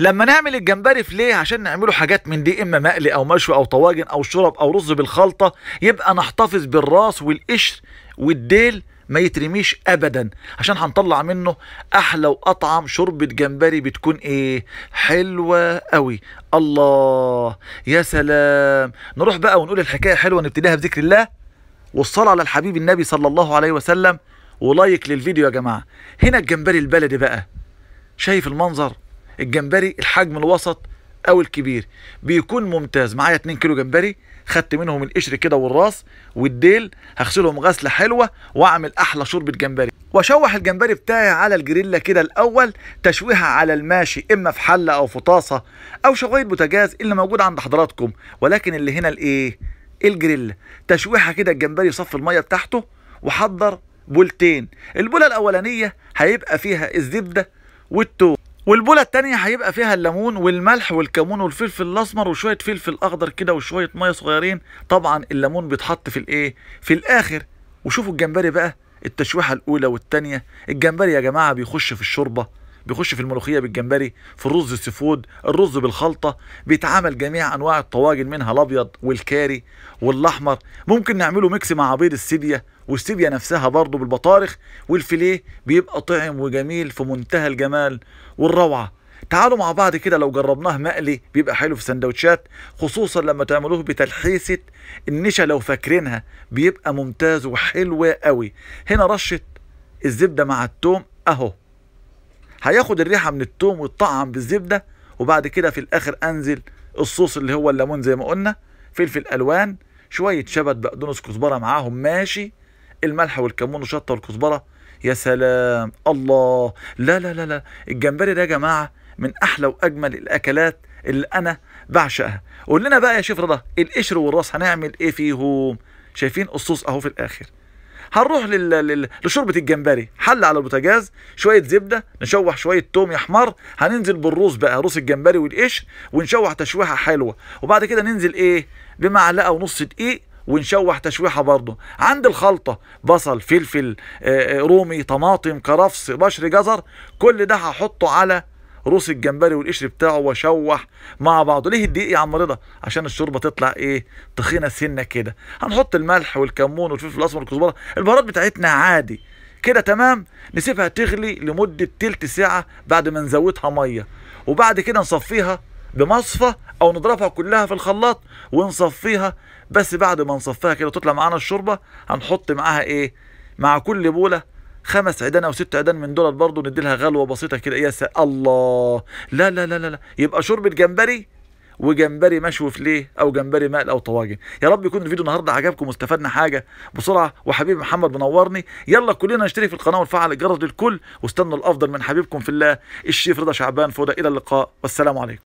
لما نعمل الجمبري فليه عشان نعمله حاجات من دي اما مقلي او مشوي او طواجن او شرب او رز بالخلطه يبقى نحتفظ بالراس والقشر والديل ما يترميش ابدا عشان هنطلع منه احلى واطعم شوربه جمبري بتكون ايه حلوه قوي الله يا سلام نروح بقى ونقول الحكايه حلوه نبتديها بذكر الله والصلاه على الحبيب النبي صلى الله عليه وسلم ولايك للفيديو يا جماعه هنا الجمبري البلدي بقى شايف المنظر الجمبري الحجم الوسط او الكبير بيكون ممتاز معايا 2 كيلو جمبري خدت منهم القشر كده والراس والديل هغسلهم غسله حلوه واعمل احلى شوربه جمبري واشوح الجمبري بتاعي على الجريلا كده الاول تشويحه على الماشي اما في حله او في طاسه او شوايه بوتاجاز اللي موجود عند حضراتكم ولكن اللي هنا الايه الجريلا تشويحه كده الجمبري يصفي الميه بتاعته وحضر بولتين البوله الاولانيه هيبقى فيها الزبده والتوم والبوله الثانيه هيبقى فيها الليمون والملح والكمون والفلفل الاسمر وشويه فلفل اخضر كده وشويه ميه صغيرين طبعا الليمون بيتحط في الايه في الاخر وشوفوا الجمبري بقى التشويحه الاولى والثانيه الجمبري يا جماعه بيخش في الشوربه بيخش في الملوخيه بالجمبري في الرز السفود الرز بالخلطه بيتعمل جميع انواع الطواجن منها الابيض والكاري والاحمر ممكن نعمله ميكس مع بيض السيبيا والسيبيا نفسها برضه بالبطارخ والفيليه بيبقى طعم وجميل في منتهى الجمال والروعه تعالوا مع بعض كده لو جربناه مقلي بيبقى حلو في سندوتشات خصوصا لما تعملوه بتلحيسه النشا لو فاكرينها بيبقى ممتاز وحلو قوي هنا رشه الزبده مع التوم اهو هياخد الريحه من التوم والطعم بالزبده وبعد كده في الاخر انزل الصوص اللي هو الليمون زي ما قلنا فلفل الوان شويه شبت بقدونس كزبره معاهم ماشي الملح والكمون وشطة والكزبره يا سلام الله لا لا لا لا الجمبري ده يا جماعه من احلى واجمل الاكلات اللي انا بعشقها قول لنا بقى يا شيف رضا القشر والراس هنعمل ايه فيهم شايفين الصوص اهو في الاخر هنروح لل... لل... لشوربه الجمبري حل على البوتاجاز شويه زبده نشوح شويه توم حمار هننزل بالروز بقى روس الجمبري والقشر ونشوح تشويحه حلوه وبعد كده ننزل ايه بمعلقه ونص دقيق ونشوح تشويحه برضه عند الخلطه بصل فلفل رومي طماطم كرفس بشر جزر كل ده هحطه على روس الجمبري والقشر بتاعه وشوح مع بعضه ليه الدقيق يا عم رضا عشان الشوربه تطلع ايه تخينه سنه كده هنحط الملح والكمون والفلفل الاسمر والكزبره البهارات بتاعتنا عادي كده تمام نسيبها تغلي لمده تلت ساعه بعد ما نزودها ميه وبعد كده نصفيها بمصفى او نضربها كلها في الخلاط ونصفيها بس بعد ما نصفيها كده وتطلع معانا الشوربه هنحط معاها ايه مع كل بوله خمس عيدان او ست عيدان من دولت برضه ندي لها غلوه بسيطه كده إيه يا س... الله لا لا لا لا يبقى شرب جمبري وجمبري مشوي فليه او جمبري مقل او طواجن يا رب يكون الفيديو النهارده عجبكم واستفدنا حاجه بسرعه وحبيبي محمد منورني يلا كلنا نشترك في القناه ونفعل الجرس للكل واستنوا الافضل من حبيبكم في الله الشيف رضا شعبان فوده الى اللقاء والسلام عليكم